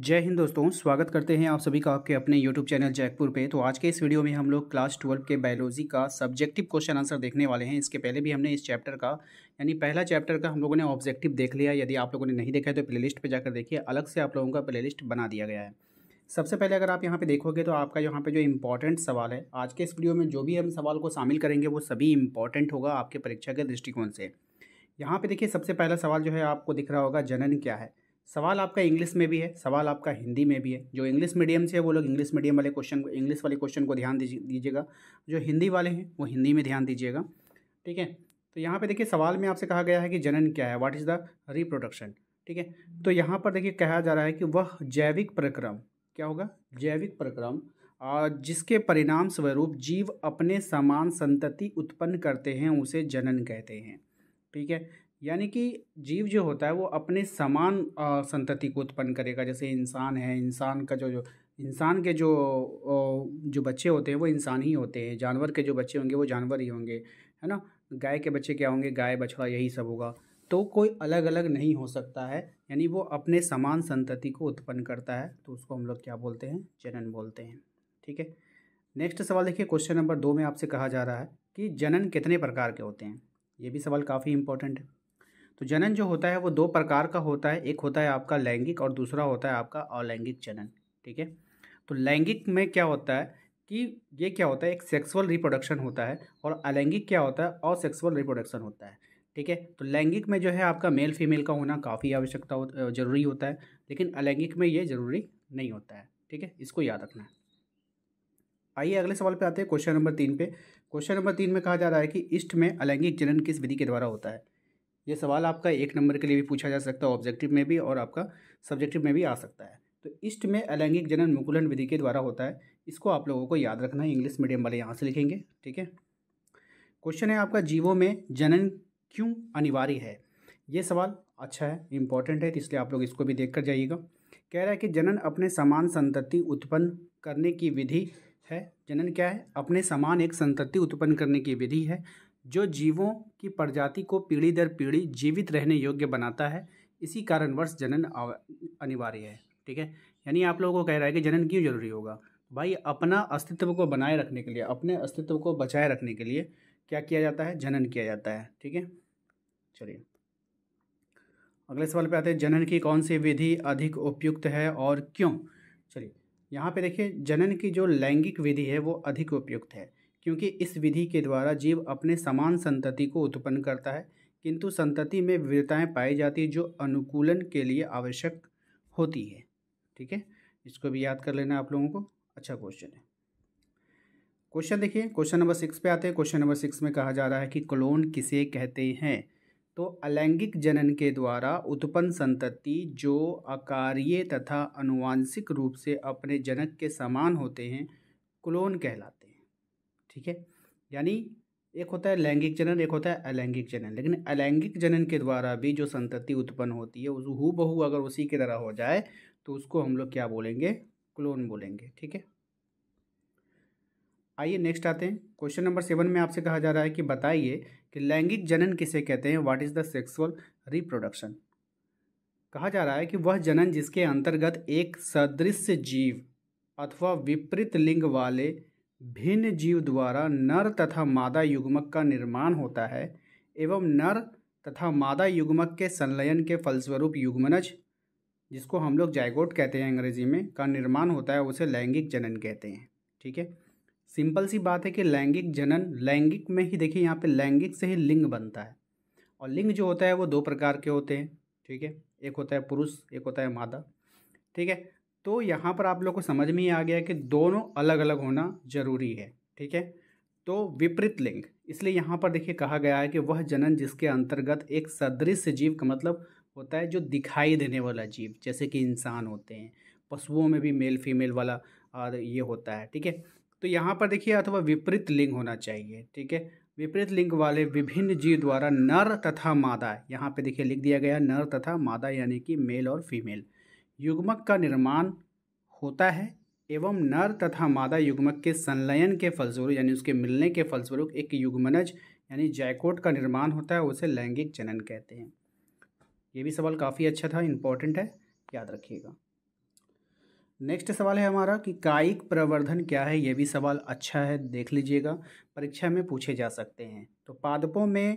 जय हिंद दोस्तों स्वागत करते हैं आप सभी का आपके अपने YouTube चैनल जयपुर पे तो आज के इस वीडियो में हम लोग क्लास ट्वेल्व के बायोलॉजी का सब्जेक्टिव क्वेश्चन आंसर देखने वाले हैं इसके पहले भी हमने इस चैप्टर का यानी पहला चैप्टर का हम लोगों ने ऑब्जेक्टिव देख लिया यदि आप लोगों ने नहीं देखा है तो प्ले लिस्ट जाकर देखिए अलग से आप लोगों का प्ले बना दिया गया है सबसे पहले अगर आप यहाँ पर देखोगे तो आपका यहाँ पर जो इम्पॉर्टेंट सवाल है आज के इस वीडियो में जो भी हम सवाल को शामिल करेंगे वो सभी इम्पॉर्टेंट होगा आपके परीक्षा के दृष्टिकोण से यहाँ पर देखिए सबसे पहला सवाल जो है आपको दिख रहा होगा जनन क्या है सवाल आपका इंग्लिश में भी है सवाल आपका हिंदी में भी है जो इंग्लिश मीडियम से है वो लोग इंग्लिश मीडियम वाले क्वेश्चन को इंग्लिश वाले क्वेश्चन को ध्यान दीजिएगा जो हिंदी वाले हैं वो हिंदी में ध्यान दीजिएगा ठीक है तो यहाँ पे देखिए सवाल में आपसे कहा गया है कि जनन क्या है व्हाट इज़ द रिप्रोडक्शन ठीक है तो यहाँ पर देखिए कहा जा रहा है कि वह जैविक प्रक्रम क्या होगा जैविक प्रक्रम जिसके परिणाम स्वरूप जीव अपने समान संतति उत्पन्न करते हैं उसे जनन कहते हैं ठीक है यानी कि जीव जो होता है वो अपने समान संतति को उत्पन्न करेगा जैसे इंसान है इंसान का जो जो इंसान के जो जो बच्चे होते हैं वो इंसान ही होते हैं जानवर के जो बच्चे होंगे वो जानवर ही होंगे है ना गाय के बच्चे क्या होंगे गाय बछड़ा यही सब होगा तो कोई अलग अलग नहीं हो सकता है यानी वो अपने समान संतति को उत्पन्न करता है तो उसको हम लोग क्या बोलते हैं जनन बोलते हैं ठीक है नेक्स्ट सवाल देखिए क्वेश्चन नंबर दो में आपसे कहा जा रहा है कि जनन कितने प्रकार के होते हैं ये भी सवाल काफ़ी इंपॉर्टेंट है तो जनन जो होता है वो दो प्रकार का होता है एक होता है आपका लैंगिक और दूसरा होता है आपका अलैंगिक जनन ठीक है तो लैंगिक में क्या होता है कि ये क्या होता है एक सेक्सुअल रिप्रोडक्शन होता है और अलैंगिक क्या होता है असेक्सुअल रिप्रोडक्शन होता है ठीक है तो लैंगिक में जो है आपका मेल फीमेल का होना काफ़ी आवश्यकता हो, जरूरी होता है लेकिन अलैंगिक में ये ज़रूरी नहीं होता है ठीक है इसको याद रखना है आइए अगले सवाल पे आते हैं क्वेश्चन नंबर तीन पे क्वेश्चन नंबर तीन में कहा जा रहा है कि इष्ट में अलैंगिक जनन किस विधि के द्वारा होता है ये सवाल आपका एक नंबर के लिए भी पूछा जा सकता है ऑब्जेक्टिव में भी और आपका सब्जेक्टिव में भी आ सकता है तो ईस्ट में अलैंगिक जनन मुकुलन विधि के द्वारा होता है इसको आप लोगों को याद रखना है इंग्लिश मीडियम वाले यहाँ से लिखेंगे ठीक है क्वेश्चन है आपका जीवों में जनन क्यों अनिवार्य है ये सवाल अच्छा है इंपॉर्टेंट है तो इसलिए आप लोग इसको भी देख कर जाइएगा कह रहा है कि जनन अपने समान संतति उत्पन्न करने की विधि है जनन क्या है अपने समान एक संतति उत्पन्न करने की विधि है जो जीवों की प्रजाति को पीढ़ी दर पीढ़ी जीवित रहने योग्य बनाता है इसी कारणवश जनन अनिवार्य है ठीक है यानी आप लोगों को कह रहा है कि जनन क्यों जरूरी होगा भाई अपना अस्तित्व को बनाए रखने के लिए अपने अस्तित्व को बचाए रखने के लिए क्या किया जाता है जनन किया जाता है ठीक है चलिए अगले सवाल पे आते हैं जनन की कौन सी विधि अधिक उपयुक्त है और क्यों चलिए यहाँ पे देखिए जनन की जो लैंगिक विधि है वो अधिक उपयुक्त है क्योंकि इस विधि के द्वारा जीव अपने समान संतति को उत्पन्न करता है किंतु संतति में विविधताएँ पाई जाती जो अनुकूलन के लिए आवश्यक होती है ठीक है इसको भी याद कर लेना आप लोगों को अच्छा क्वेश्चन है क्वेश्चन देखिए क्वेश्चन नंबर सिक्स पे आते हैं क्वेश्चन नंबर सिक्स में कहा जा रहा है कि क्लोन किसे कहते हैं तो अलैंगिक जनन के द्वारा उत्पन्न संतति जो अकार्य तथा अनुवांशिक रूप से अपने जनक के समान होते हैं क्लोन कहलाते ठीक है यानी एक होता है लैंगिक जनन एक होता है अलैंगिक जनन लेकिन अलैंगिक जनन के द्वारा भी जो संतति उत्पन्न होती है उस हु बहू अगर उसी की तरह हो जाए तो उसको हम लोग क्या बोलेंगे क्लोन बोलेंगे ठीक है आइए नेक्स्ट आते हैं क्वेश्चन नंबर सेवन में आपसे कहा जा रहा है कि बताइए कि लैंगिक जनन किसे कहते हैं what is the sexual reproduction कहा जा रहा है कि वह जनन जिसके अंतर्गत एक सदृश जीव अथवा विपरीत लिंग वाले भिन्न जीव द्वारा नर तथा मादा युग्मक का निर्माण होता है एवं नर तथा मादा युग्मक के संलयन के फलस्वरूप युग्मनज जिसको हम लोग जायगोट कहते हैं अंग्रेजी में का निर्माण होता है उसे लैंगिक जनन कहते हैं ठीक है सिंपल सी बात है कि लैंगिक जनन लैंगिक में ही देखिए यहाँ पे लैंगिक से ही लिंग बनता है और लिंग जो होता है वो दो प्रकार के होते हैं ठीक है एक होता है पुरुष एक होता है मादा ठीक है तो यहाँ पर आप लोग को समझ में आ गया कि दोनों अलग अलग होना जरूरी है ठीक है तो विपरीत लिंग इसलिए यहाँ पर देखिए कहा गया है कि वह जनन जिसके अंतर्गत एक सदृश्य जीव का मतलब होता है जो दिखाई देने वाला जीव जैसे कि इंसान होते हैं पशुओं में भी मेल फीमेल वाला और ये होता है ठीक है तो यहाँ पर देखिए अथवा विपरीत लिंग होना चाहिए ठीक है विपरीत लिंग वाले विभिन्न जीव द्वारा नर तथा मादा यहाँ पे देखिए लिख दिया गया नर तथा मादा यानी कि मेल और फीमेल युग्मक का निर्माण होता है एवं नर तथा मादा युग्मक के संलयन के फलस्वरूप यानी उसके मिलने के फलस्वरूप एक युग्मनज यानी जैकोट का निर्माण होता है उसे लैंगिक जनन कहते हैं ये भी सवाल काफ़ी अच्छा था इम्पॉर्टेंट है याद रखिएगा नेक्स्ट सवाल है हमारा कि कायिक प्रवर्धन क्या है ये भी सवाल अच्छा है देख लीजिएगा परीक्षा में पूछे जा सकते हैं तो पादपों में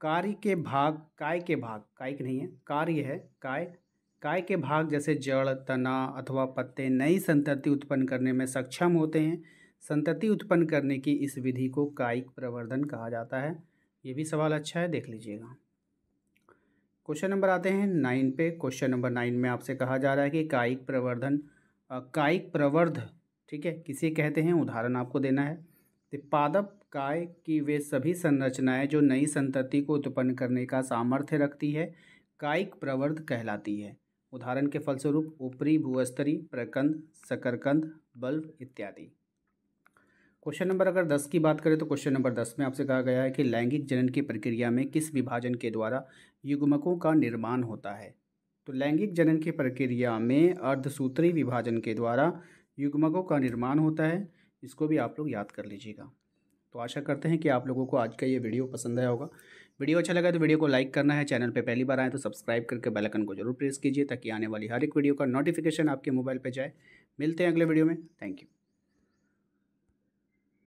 कार्य के भाग काय के भाग कायिक नहीं है कार्य है काय काय के भाग जैसे जड़ तना अथवा पत्ते नई संतति उत्पन्न करने में सक्षम होते हैं संतति उत्पन्न करने की इस विधि को कायिक प्रवर्धन कहा जाता है ये भी सवाल अच्छा है देख लीजिएगा क्वेश्चन नंबर आते हैं नाइन पे क्वेश्चन नंबर नाइन में आपसे कहा जा रहा है कि कायिक प्रवर्धन कायिक प्रवर्ध ठीक है किसे कहते हैं उदाहरण आपको देना है तो पादप काय की वे सभी संरचनाएं जो नई संतति को उत्पन्न करने का सामर्थ्य रखती है कायिक प्रवर्ध कहलाती है उदाहरण के फलस्वरूप ऊपरी भूस्तरी प्रकंद सकरकंद बल्ब इत्यादि क्वेश्चन नंबर अगर दस की बात करें तो क्वेश्चन नंबर दस में आपसे कहा गया है कि लैंगिक जनन की प्रक्रिया में किस विभाजन के द्वारा युग्मकों का निर्माण होता है तो लैंगिक जनन की प्रक्रिया में अर्धसूत्री विभाजन के द्वारा युग्मकों का निर्माण होता है इसको भी आप लोग याद कर लीजिएगा तो आशा करते हैं कि आप लोगों को आज का ये वीडियो पसंद आया होगा वीडियो अच्छा लगा तो वीडियो को लाइक करना है चैनल पर पहली बार आए तो सब्सक्राइब करके बेलकन को जरूर प्रेस कीजिए ताकि आने वाली हर एक वीडियो का नोटिफिकेशन आपके मोबाइल पर जाए मिलते हैं अगले वीडियो में थैंक यू